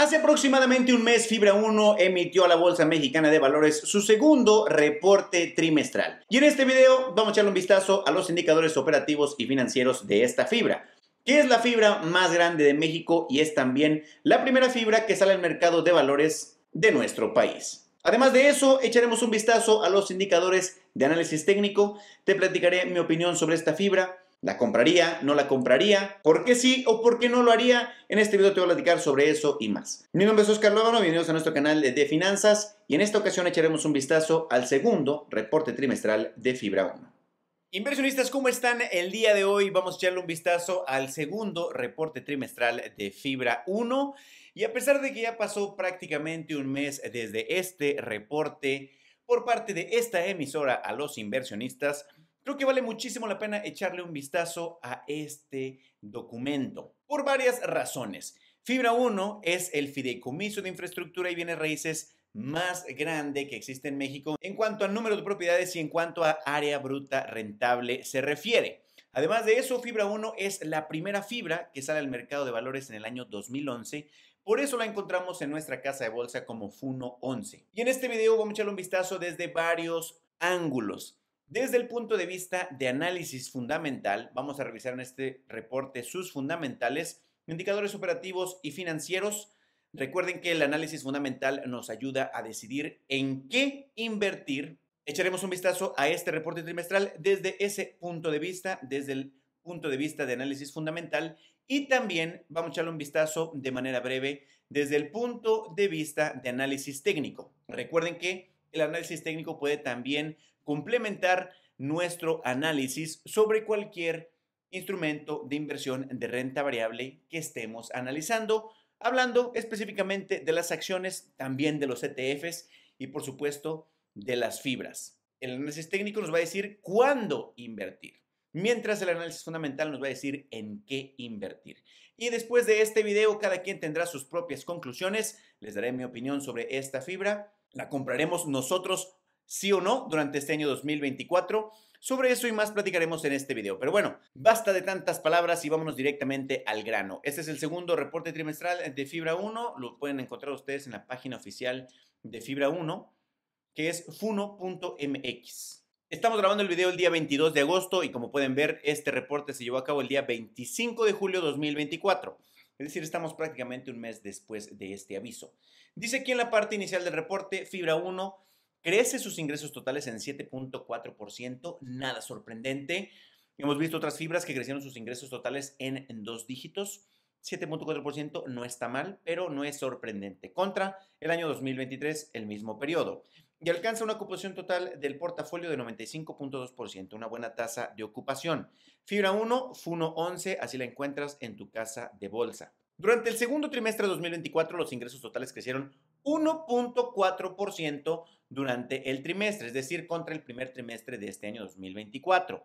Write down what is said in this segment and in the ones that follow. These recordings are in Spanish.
Hace aproximadamente un mes, Fibra 1 emitió a la Bolsa Mexicana de Valores su segundo reporte trimestral. Y en este video vamos a echarle un vistazo a los indicadores operativos y financieros de esta fibra que es la fibra más grande de México y es también la primera fibra que sale al mercado de valores de nuestro país. Además de eso, echaremos un vistazo a los indicadores de análisis técnico, te platicaré mi opinión sobre esta fibra, ¿La compraría? ¿No la compraría? ¿Por qué sí o por qué no lo haría? En este video te voy a platicar sobre eso y más. Mi nombre es Oscar Lóvano, bienvenidos a nuestro canal de Finanzas y en esta ocasión echaremos un vistazo al segundo reporte trimestral de Fibra 1. Inversionistas, ¿cómo están? El día de hoy vamos a echarle un vistazo al segundo reporte trimestral de Fibra 1 y a pesar de que ya pasó prácticamente un mes desde este reporte por parte de esta emisora a los inversionistas, Creo que vale muchísimo la pena echarle un vistazo a este documento por varias razones. Fibra 1 es el fideicomiso de infraestructura y bienes raíces más grande que existe en México en cuanto al número de propiedades y en cuanto a área bruta rentable se refiere. Además de eso, Fibra 1 es la primera fibra que sale al mercado de valores en el año 2011. Por eso la encontramos en nuestra casa de bolsa como Funo 11. Y en este video vamos a echarle un vistazo desde varios ángulos. Desde el punto de vista de análisis fundamental, vamos a revisar en este reporte sus fundamentales, indicadores operativos y financieros. Recuerden que el análisis fundamental nos ayuda a decidir en qué invertir. Echaremos un vistazo a este reporte trimestral desde ese punto de vista, desde el punto de vista de análisis fundamental y también vamos a echarle un vistazo de manera breve desde el punto de vista de análisis técnico. Recuerden que el análisis técnico puede también complementar nuestro análisis sobre cualquier instrumento de inversión de renta variable que estemos analizando, hablando específicamente de las acciones, también de los ETFs y por supuesto de las fibras. El análisis técnico nos va a decir cuándo invertir, mientras el análisis fundamental nos va a decir en qué invertir. Y después de este video, cada quien tendrá sus propias conclusiones. Les daré mi opinión sobre esta fibra. La compraremos nosotros sí o no durante este año 2024. Sobre eso y más platicaremos en este video. Pero bueno, basta de tantas palabras y vámonos directamente al grano. Este es el segundo reporte trimestral de Fibra 1. Lo pueden encontrar ustedes en la página oficial de Fibra 1, que es funo.mx. Estamos grabando el video el día 22 de agosto y como pueden ver, este reporte se llevó a cabo el día 25 de julio de 2024. Es decir, estamos prácticamente un mes después de este aviso. Dice aquí en la parte inicial del reporte, Fibra 1 crece sus ingresos totales en 7.4%, nada sorprendente. Hemos visto otras fibras que crecieron sus ingresos totales en, dos dígitos. 7.4% no está mal, pero no es sorprendente. Contra el año 2023, el mismo periodo. Y alcanza una ocupación total del portafolio de 95.2%, una buena tasa de ocupación. Fibra 1, FUNO 11, así la encuentras en tu casa de bolsa. Durante el segundo trimestre de 2024, los ingresos totales crecieron 1.4% durante el trimestre, es decir, contra el primer trimestre de este año 2024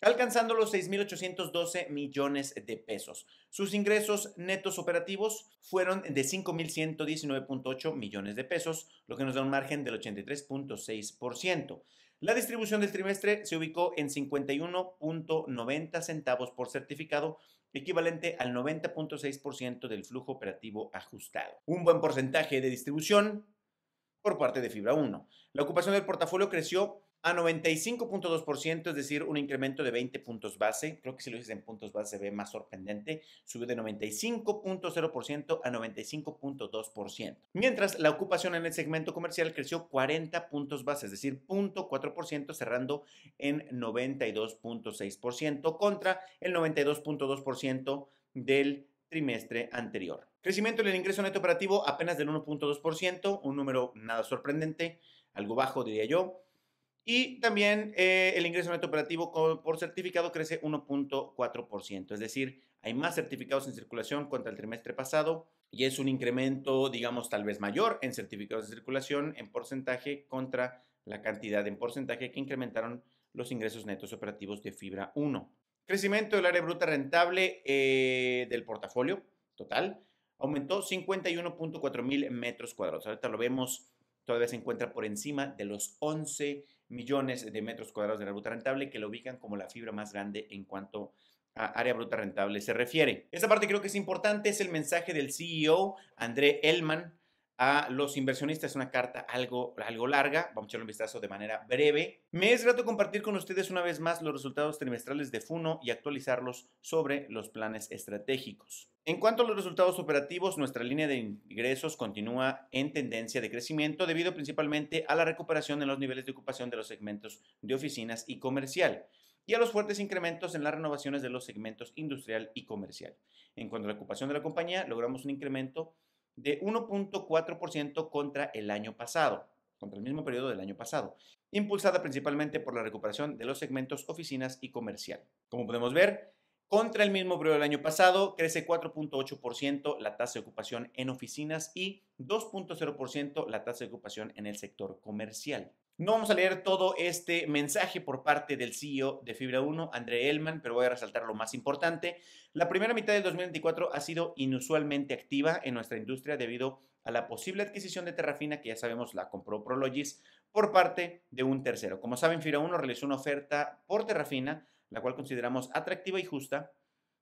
alcanzando los 6.812 millones de pesos. Sus ingresos netos operativos fueron de 5.119.8 millones de pesos, lo que nos da un margen del 83.6%. La distribución del trimestre se ubicó en 51.90 centavos por certificado, equivalente al 90.6% del flujo operativo ajustado. Un buen porcentaje de distribución por parte de Fibra 1. La ocupación del portafolio creció a 95.2%, es decir, un incremento de 20 puntos base. Creo que si lo dices en puntos base se ve más sorprendente. Subió de 95.0% a 95.2%. Mientras la ocupación en el segmento comercial creció 40 puntos base, es decir, 0.4%, cerrando en 92.6% contra el 92.2% del trimestre anterior. Crecimiento en el ingreso neto operativo apenas del 1.2%, un número nada sorprendente, algo bajo diría yo y también eh, el ingreso neto operativo por certificado crece 1.4%, es decir, hay más certificados en circulación contra el trimestre pasado y es un incremento, digamos, tal vez mayor en certificados de circulación en porcentaje contra la cantidad en porcentaje que incrementaron los ingresos netos operativos de Fibra 1. Crecimiento del área bruta rentable eh, del portafolio total aumentó 51.4 mil metros cuadrados. Ahorita lo vemos, todavía se encuentra por encima de los 11 millones de metros cuadrados de la ruta rentable que lo ubican como la fibra más grande en cuanto a área bruta rentable se refiere. Esta parte creo que es importante, es el mensaje del CEO André Elman a los inversionistas. una carta algo, algo larga, vamos a echarle un vistazo de manera breve. Me es grato compartir con ustedes una vez más los resultados trimestrales de FUNO y actualizarlos sobre los planes estratégicos. En cuanto a los resultados operativos, nuestra línea de ingresos continúa en tendencia de crecimiento debido principalmente a la recuperación en los niveles de ocupación de los segmentos de oficinas y comercial y a los fuertes incrementos en las renovaciones de los segmentos industrial y comercial. En cuanto a la ocupación de la compañía, logramos un incremento de 1.4% contra el año pasado, contra el mismo periodo del año pasado, impulsada principalmente por la recuperación de los segmentos oficinas y comercial. Como podemos ver, contra el mismo periodo del año pasado, crece 4.8% la tasa de ocupación en oficinas y 2.0% la tasa de ocupación en el sector comercial. No vamos a leer todo este mensaje por parte del CEO de Fibra 1, André Elman, pero voy a resaltar lo más importante. La primera mitad del 2024 ha sido inusualmente activa en nuestra industria debido a la posible adquisición de Terrafina, que ya sabemos la compró Prologis, por parte de un tercero. Como saben, Fibra 1 realizó una oferta por Terrafina, la cual consideramos atractiva y justa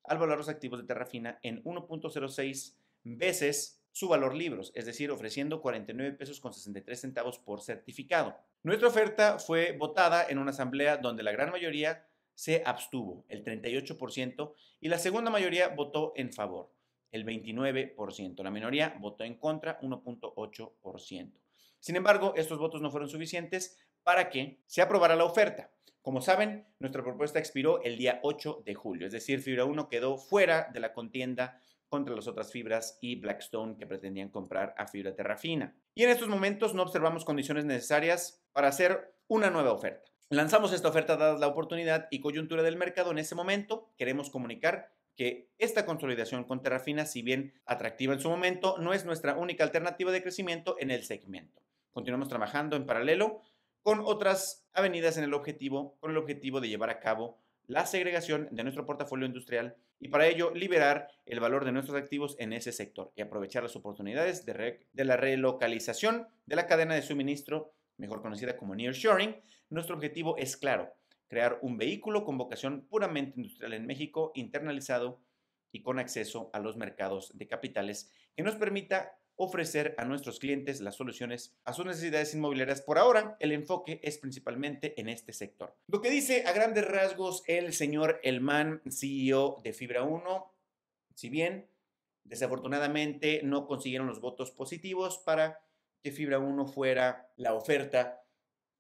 al valorar los activos de Terrafina en 1.06 veces su valor libros, es decir, ofreciendo 49 pesos con 63 centavos por certificado. Nuestra oferta fue votada en una asamblea donde la gran mayoría se abstuvo, el 38%, y la segunda mayoría votó en favor, el 29%. La minoría votó en contra, 1.8%. Sin embargo, estos votos no fueron suficientes para que se aprobara la oferta. Como saben, nuestra propuesta expiró el día 8 de julio, es decir, Fibra 1 quedó fuera de la contienda contra las otras fibras y Blackstone que pretendían comprar a Fibra Terrafina. Y en estos momentos no observamos condiciones necesarias para hacer una nueva oferta. Lanzamos esta oferta dada la oportunidad y coyuntura del mercado en ese momento. Queremos comunicar que esta consolidación con Terrafina, si bien atractiva en su momento, no es nuestra única alternativa de crecimiento en el segmento. Continuamos trabajando en paralelo con otras avenidas en el objetivo, con el objetivo de llevar a cabo la segregación de nuestro portafolio industrial y para ello liberar el valor de nuestros activos en ese sector y aprovechar las oportunidades de, la relocalización de la cadena de suministro, mejor conocida como nearshoring. Nuestro objetivo es claro, crear un vehículo con vocación puramente industrial en México, internalizado y con acceso a los mercados de capitales que nos permita ofrecer a nuestros clientes las soluciones a sus necesidades inmobiliarias. Por ahora, el enfoque es principalmente en este sector. Lo que dice a grandes rasgos el señor Elman, CEO de Fibra 1, si bien desafortunadamente no consiguieron los votos positivos para que Fibra 1 fuera la oferta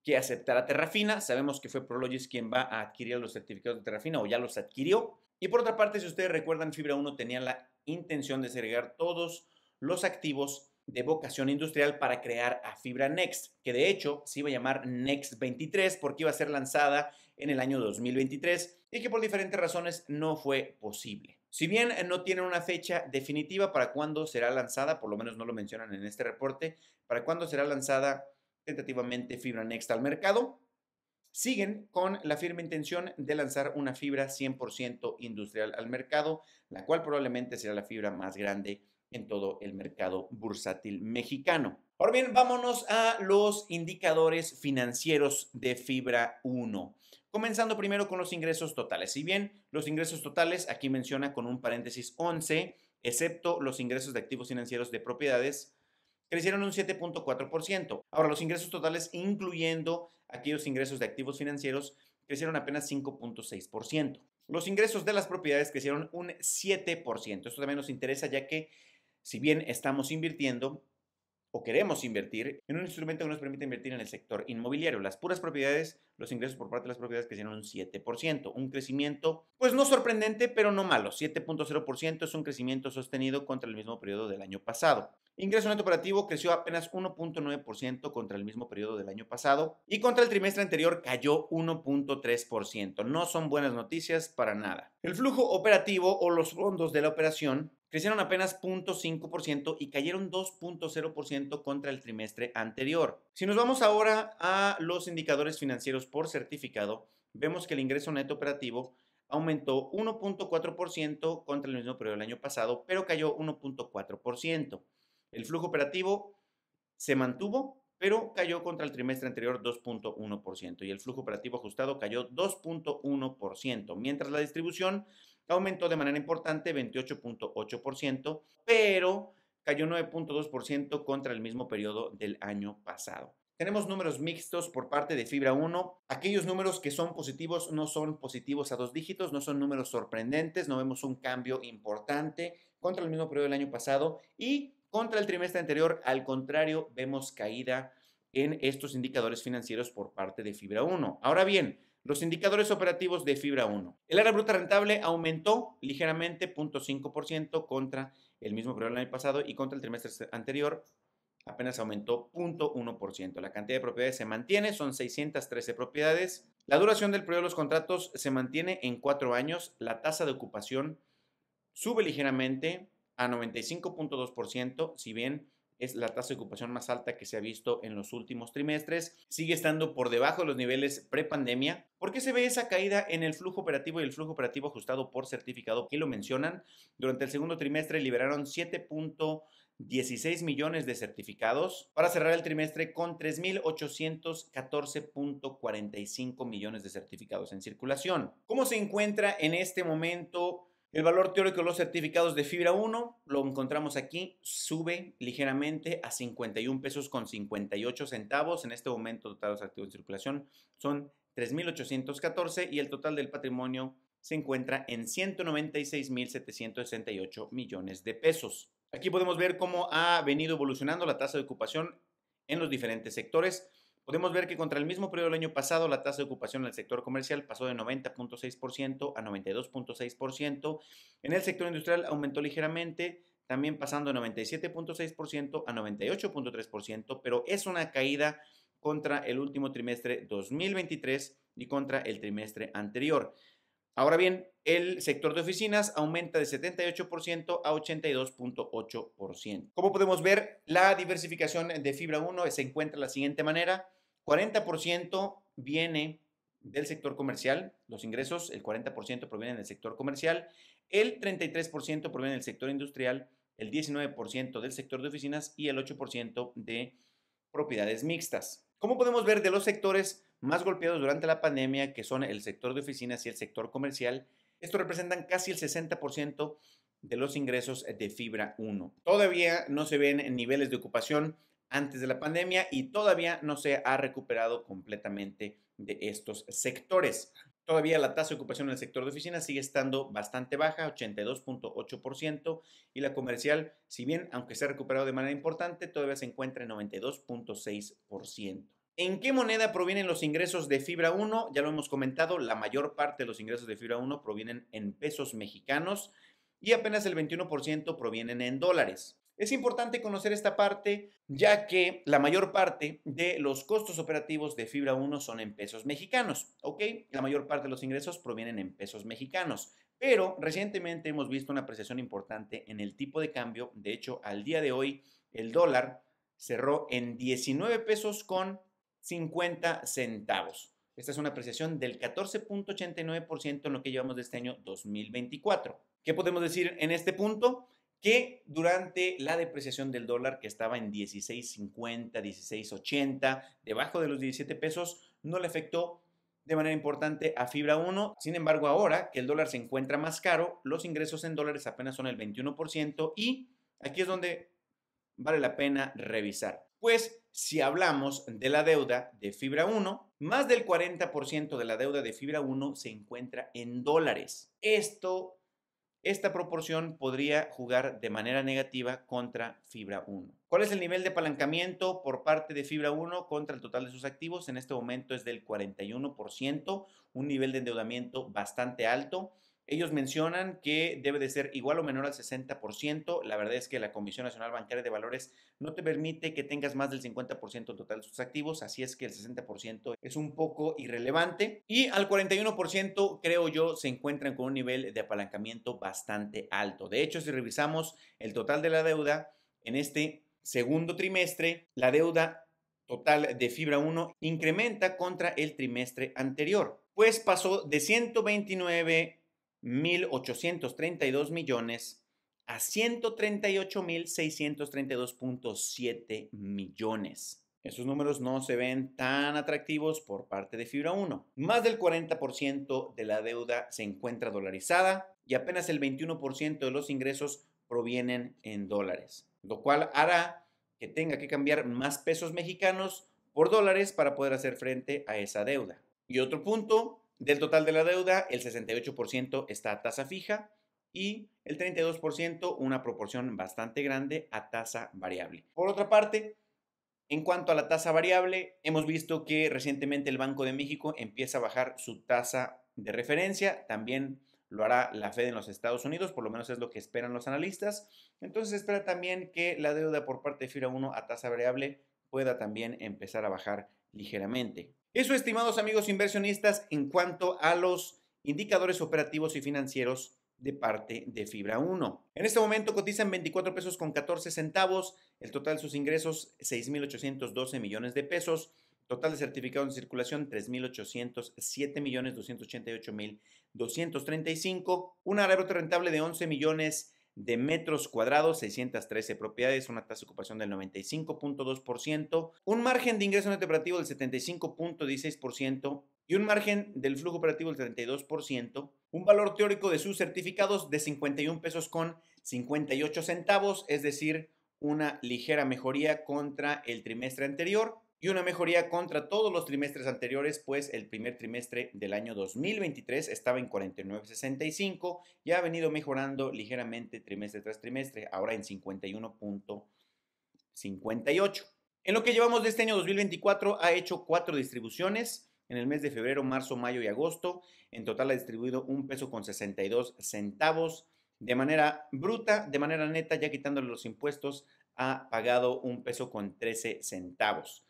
que aceptara Terrafina. Sabemos que fue Prologis quien va a adquirir los certificados de Terrafina o ya los adquirió. Y por otra parte, si ustedes recuerdan, Fibra 1 tenía la intención de segregar todos los activos de vocación industrial para crear a Fibra Next, que de hecho se iba a llamar Next 23 porque iba a ser lanzada en el año 2023 y que por diferentes razones no fue posible. Si bien no tienen una fecha definitiva para cuándo será lanzada, por lo menos no lo mencionan en este reporte, para cuándo será lanzada tentativamente Fibra Next al mercado, siguen con la firme intención de lanzar una fibra 100% industrial al mercado, la cual probablemente será la fibra más grande en todo el mercado bursátil mexicano. Ahora bien, vámonos a los indicadores financieros de Fibra 1. Comenzando primero con los ingresos totales. Si bien los ingresos totales, aquí menciona con un paréntesis 11, excepto los ingresos de activos financieros de propiedades, crecieron un 7.4%. Ahora, los ingresos totales, incluyendo aquellos ingresos de activos financieros, crecieron apenas 5.6%. Los ingresos de las propiedades crecieron un 7%. Esto también nos interesa ya que si bien estamos invirtiendo o queremos invertir en un instrumento que nos permite invertir en el sector inmobiliario. Las puras propiedades, los ingresos por parte de las propiedades crecieron un 7%, un crecimiento pues no sorprendente, pero no malo. 7.0% es un crecimiento sostenido contra el mismo periodo del año pasado. Ingreso neto operativo creció apenas 1.9% contra el mismo periodo del año pasado y contra el trimestre anterior cayó 1.3%. No son buenas noticias para nada. El flujo operativo o los fondos de la operación crecieron apenas 0.5% y cayeron 2.0% contra el trimestre anterior. Si nos vamos ahora a los indicadores financieros por certificado, vemos que el ingreso neto operativo aumentó 1.4% contra el mismo periodo del año pasado, pero cayó 1.4%. El flujo operativo se mantuvo, pero cayó contra el trimestre anterior 2.1% y el flujo operativo ajustado cayó 2.1%, mientras la distribución aumentó de manera importante 28.8%, pero cayó 9.2% contra el mismo periodo del año pasado. Tenemos números mixtos por parte de Fibra 1. Aquellos números que son positivos no son positivos a dos dígitos, no son números sorprendentes, no vemos un cambio importante contra el mismo periodo del año pasado y contra el trimestre anterior, al contrario, vemos caída en estos indicadores financieros por parte de Fibra 1. Ahora bien, los indicadores operativos de Fibra 1. El área bruta rentable aumentó ligeramente 0.5% contra el mismo periodo del año pasado y contra el trimestre anterior apenas aumentó 0.1%. La cantidad de propiedades se mantiene, son 613 propiedades. La duración del periodo de los contratos se mantiene en 4 años. La tasa de ocupación sube ligeramente a 95.2%, si bien es la tasa de ocupación más alta que se ha visto en los últimos trimestres. Sigue estando por debajo de los niveles prepandemia. ¿Por qué se ve esa caída en el flujo operativo y el flujo operativo ajustado por certificado? que lo mencionan. Durante el segundo trimestre liberaron 7.16 millones de certificados para cerrar el trimestre con 3.814.45 millones de certificados en circulación. ¿Cómo se encuentra en este momento el valor teórico de los certificados de fibra 1 lo encontramos aquí, sube ligeramente a 51 pesos con 58 centavos. En este momento, total los activos en circulación son 3.814 y el total del patrimonio se encuentra en 196.768 millones de pesos. Aquí podemos ver cómo ha venido evolucionando la tasa de ocupación en los diferentes sectores podemos ver que contra el mismo periodo del año pasado, la tasa de ocupación en el sector comercial pasó de 90.6% a 92.6%. En el sector industrial aumentó ligeramente, también pasando de 97.6% a 98.3%, pero es una caída contra el último trimestre 2023 y contra el trimestre anterior. Ahora bien, el sector de oficinas aumenta de 78% a 82.8%. Como podemos ver, la diversificación de Fibra 1 se encuentra de la siguiente manera. 40% viene del sector comercial, los ingresos, el 40% proviene del sector comercial, el 33% proviene del sector industrial, el 19% del sector de oficinas y el 8% de propiedades mixtas. Como podemos ver, de los sectores más golpeados durante la pandemia, que son el sector de oficinas y el sector comercial, estos representan casi el 60% de los ingresos de Fibra 1. Todavía no se ven niveles de ocupación antes de la pandemia y todavía no se ha recuperado completamente de estos sectores. Todavía la tasa de ocupación en el sector de oficinas sigue estando bastante baja, 82.8%, y la comercial, si bien aunque se ha recuperado de manera importante, todavía se encuentra en 92.6%. ¿En qué moneda provienen los ingresos de Fibra 1? Ya lo hemos comentado, la mayor parte de los ingresos de Fibra 1 provienen en pesos mexicanos y apenas el 21% provienen en dólares. Es importante conocer esta parte, ya que la mayor parte de los costos operativos de Fibra 1 son en pesos mexicanos, ¿ok? La mayor parte de los ingresos provienen en pesos mexicanos, pero recientemente hemos visto una apreciación importante en el tipo de cambio. De hecho, al día de hoy, el dólar cerró en 19 pesos con 50 centavos. Esta es una apreciación del 14.89% en lo que llevamos de este año 2024. ¿Qué podemos decir en este punto? que durante la depreciación del dólar que estaba en 16.50, 16.80, debajo de los 17 pesos, no le afectó de manera importante a Fibra 1. Sin embargo, ahora que el dólar se encuentra más caro, los ingresos en dólares apenas son el 21% y aquí es donde vale la pena revisar. Pues si hablamos de la deuda de Fibra 1, más del 40% de la deuda de Fibra 1 se encuentra en dólares. Esto esta proporción podría jugar de manera negativa contra Fibra 1. ¿Cuál es el nivel de apalancamiento por parte de Fibra 1 contra el total de sus activos? En este momento es del 41%, un nivel de endeudamiento bastante alto. Ellos mencionan que debe de ser igual o menor al 60%. La verdad es que la Comisión Nacional Bancaria de Valores no te permite que tengas más del 50% total de sus activos, así es que el 60% es un poco irrelevante. Y al 41% creo yo se encuentran con un nivel de apalancamiento bastante alto. De hecho, si revisamos el total de la deuda en este segundo trimestre, la deuda total de Fibra 1 incrementa contra el trimestre anterior, pues pasó de 129 1.832 millones a 138.632.7 millones. Esos números no se ven tan atractivos por parte de Fibra 1. Más del 40% de la deuda se encuentra dolarizada y apenas el 21% de los ingresos provienen en dólares, lo cual hará que tenga que cambiar más pesos mexicanos por dólares para poder hacer frente a esa deuda. Y otro punto del total de la deuda, el 68% está a tasa fija y el 32% una proporción bastante grande a tasa variable. Por otra parte, en cuanto a la tasa variable, hemos visto que recientemente el Banco de México empieza a bajar su tasa de referencia, también lo hará la Fed en los Estados Unidos, por lo menos es lo que esperan los analistas. Entonces espera también que la deuda por parte de FIRA 1 a tasa variable pueda también empezar a bajar ligeramente. Eso, estimados amigos inversionistas, en cuanto a los indicadores operativos y financieros de parte de Fibra 1. En este momento cotizan 24 pesos con 14 centavos, el total de sus ingresos 6.812 millones de pesos, total de certificados en circulación 3,807,288,235, millones 288 mil 235, una rentable de 11 millones de metros cuadrados, 613 propiedades, una tasa de ocupación del 95.2%, un margen de ingreso neto operativo del 75.16% y un margen del flujo operativo del 32%, un valor teórico de sus certificados de 51 pesos con 58 centavos, es decir, una ligera mejoría contra el trimestre anterior y una mejoría contra todos los trimestres anteriores, pues el primer trimestre del año 2023 estaba en 49.65 y ha venido mejorando ligeramente trimestre tras trimestre, ahora en 51.58. En lo que llevamos de este año 2024 ha hecho cuatro distribuciones en el mes de febrero, marzo, mayo y agosto. En total ha distribuido un peso con 62 centavos de manera bruta, de manera neta, ya quitándole los impuestos, ha pagado un peso con 13 centavos.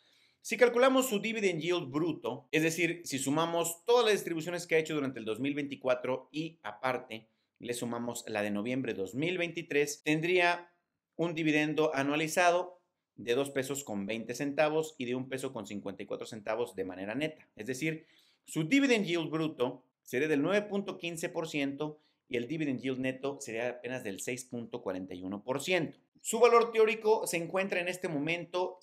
Si calculamos su dividend yield bruto, es decir, si sumamos todas las distribuciones que ha hecho durante el 2024 y aparte le sumamos la de noviembre 2023, tendría un dividendo anualizado de 2 pesos con 20 centavos y de 1 peso con 54 centavos de manera neta. Es decir, su dividend yield bruto sería del 9.15% y el dividend yield neto sería apenas del 6.41%. Su valor teórico se encuentra en este momento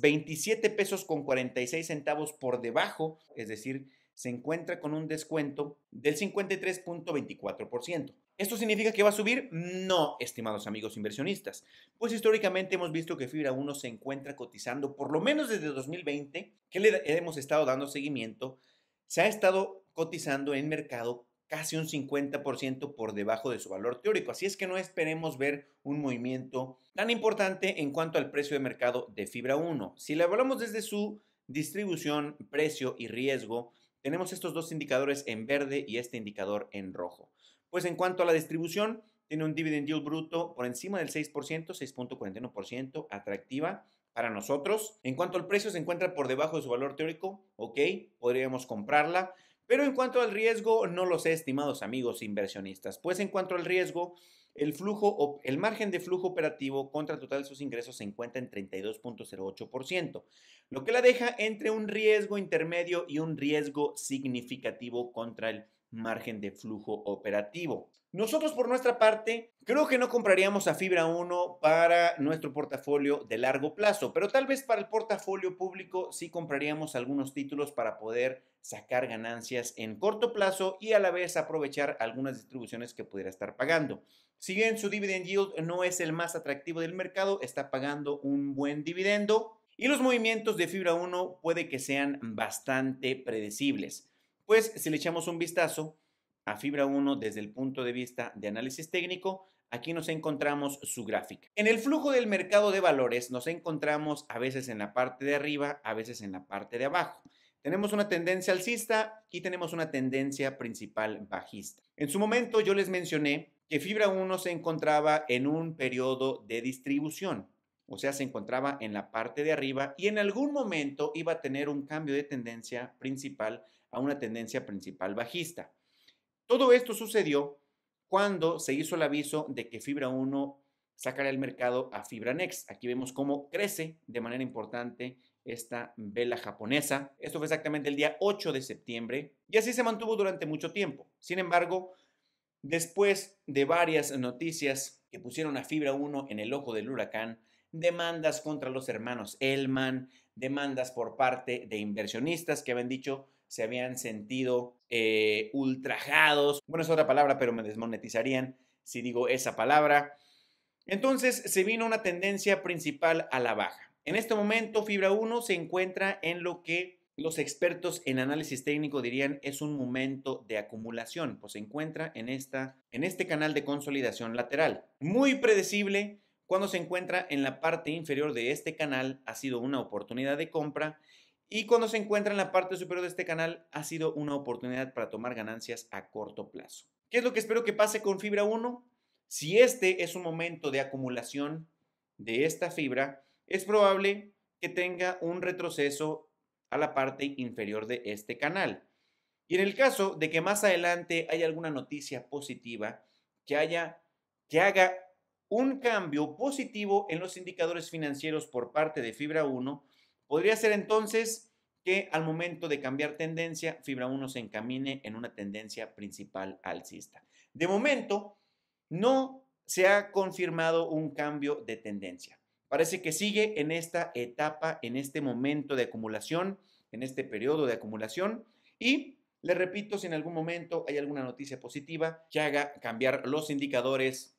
27 pesos con 46 centavos por debajo, es decir, se encuentra con un descuento del 53.24%. ¿Esto significa que va a subir? No, estimados amigos inversionistas, pues históricamente hemos visto que Fibra 1 se encuentra cotizando por lo menos desde 2020, que le hemos estado dando seguimiento, se ha estado cotizando en mercado casi un 50% por debajo de su valor teórico. Así es que no esperemos ver un movimiento tan importante en cuanto al precio de mercado de fibra 1. Si le hablamos desde su distribución, precio y riesgo, tenemos estos dos indicadores en verde y este indicador en rojo. Pues en cuanto a la distribución, tiene un dividend yield bruto por encima del 6%, 6.41%, atractiva para nosotros. En cuanto al precio, se encuentra por debajo de su valor teórico, ok, podríamos comprarla. Pero en cuanto al riesgo, no lo sé, estimados amigos inversionistas, pues en cuanto al riesgo, el, flujo, el margen de flujo operativo contra total de sus ingresos se encuentra en 32.08%, lo que la deja entre un riesgo intermedio y un riesgo significativo contra el margen de flujo operativo. Nosotros por nuestra parte, creo que no compraríamos a Fibra 1 para nuestro portafolio de largo plazo, pero tal vez para el portafolio público sí compraríamos algunos títulos para poder sacar ganancias en corto plazo y a la vez aprovechar algunas distribuciones que pudiera estar pagando. Si bien su dividend yield no es el más atractivo del mercado, está pagando un buen dividendo y los movimientos de Fibra 1 puede que sean bastante predecibles. Pues si le echamos un vistazo, a Fibra 1 desde el punto de vista de análisis técnico, aquí nos encontramos su gráfica. En el flujo del mercado de valores nos encontramos a veces en la parte de arriba, a veces en la parte de abajo. Tenemos una tendencia alcista y tenemos una tendencia principal bajista. En su momento yo les mencioné que Fibra 1 se encontraba en un periodo de distribución, o sea, se encontraba en la parte de arriba y en algún momento iba a tener un cambio de tendencia principal a una tendencia principal bajista. Todo esto sucedió cuando se hizo el aviso de que Fibra 1 sacará el mercado a Fibra Next. Aquí vemos cómo crece de manera importante esta vela japonesa. Esto fue exactamente el día 8 de septiembre y así se mantuvo durante mucho tiempo. Sin embargo, después de varias noticias que pusieron a Fibra 1 en el ojo del huracán, demandas contra los hermanos Elman, demandas por parte de inversionistas que habían dicho se habían sentido eh, ultrajados. Bueno, es otra palabra, pero me desmonetizarían si digo esa palabra. Entonces se vino una tendencia principal a la baja. En este momento, Fibra 1 se encuentra en lo que los expertos en análisis técnico dirían es un momento de acumulación, pues se encuentra en, esta, en este canal de consolidación lateral. Muy predecible, cuando se encuentra en la parte inferior de este canal ha sido una oportunidad de compra y cuando se encuentra en la parte superior de este canal, ha sido una oportunidad para tomar ganancias a corto plazo. ¿Qué es lo que espero que pase con fibra 1? Si este es un momento de acumulación de esta fibra, es probable que tenga un retroceso a la parte inferior de este canal. Y en el caso de que más adelante haya alguna noticia positiva que haya que haga un cambio positivo en los indicadores financieros por parte de Fibra 1, Podría ser entonces que al momento de cambiar tendencia, fibra 1 se encamine en una tendencia principal alcista. De momento, no se ha confirmado un cambio de tendencia. Parece que sigue en esta etapa, en este momento de acumulación, en este periodo de acumulación. Y le repito, si en algún momento hay alguna noticia positiva que haga cambiar los indicadores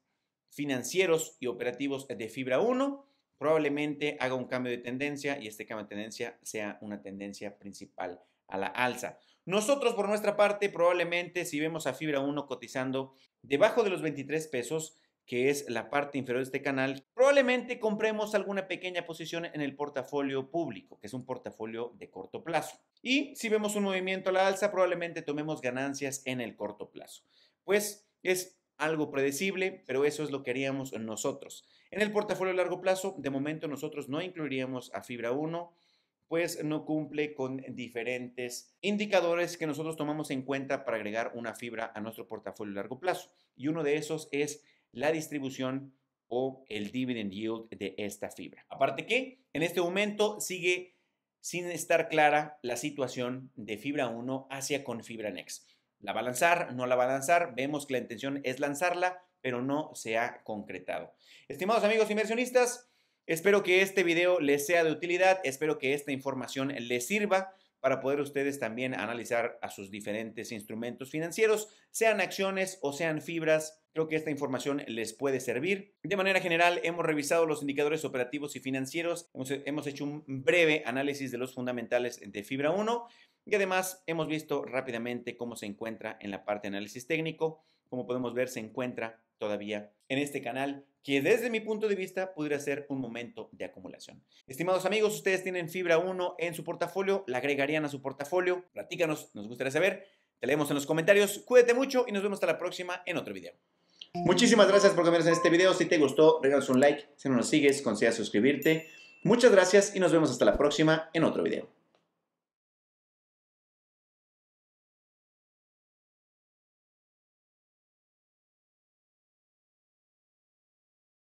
financieros y operativos de fibra 1, probablemente haga un cambio de tendencia y este cambio de tendencia sea una tendencia principal a la alza. Nosotros por nuestra parte probablemente si vemos a Fibra 1 cotizando debajo de los 23 pesos, que es la parte inferior de este canal, probablemente compremos alguna pequeña posición en el portafolio público, que es un portafolio de corto plazo. Y si vemos un movimiento a la alza, probablemente tomemos ganancias en el corto plazo. Pues es algo predecible, pero eso es lo que haríamos nosotros. En el portafolio a largo plazo, de momento nosotros no incluiríamos a Fibra 1, pues no cumple con diferentes indicadores que nosotros tomamos en cuenta para agregar una fibra a nuestro portafolio a largo plazo. Y uno de esos es la distribución o el dividend yield de esta fibra. Aparte que en este momento sigue sin estar clara la situación de Fibra 1 hacia con Fibra Next. ¿La va a lanzar? ¿No la va a lanzar? Vemos que la intención es lanzarla, pero no se ha concretado. Estimados amigos inversionistas, espero que este video les sea de utilidad, espero que esta información les sirva para poder ustedes también analizar a sus diferentes instrumentos financieros, sean acciones o sean fibras. Creo que esta información les puede servir. De manera general, hemos revisado los indicadores operativos y financieros, hemos, hecho un breve análisis de los fundamentales de Fibra 1 y además hemos visto rápidamente cómo se encuentra en la parte de análisis técnico. Como podemos ver, se encuentra todavía en este canal que desde mi punto de vista pudiera ser un momento de acumulación. Estimados amigos, ustedes tienen Fibra 1 en su portafolio, la agregarían a su portafolio, platícanos, nos gustaría saber, te leemos en los comentarios, cuídate mucho y nos vemos hasta la próxima en otro video. Muchísimas gracias por vernos en este video, si te gustó, regalos un like, si no nos sigues, considera suscribirte. Muchas gracias y nos vemos hasta la próxima en otro video.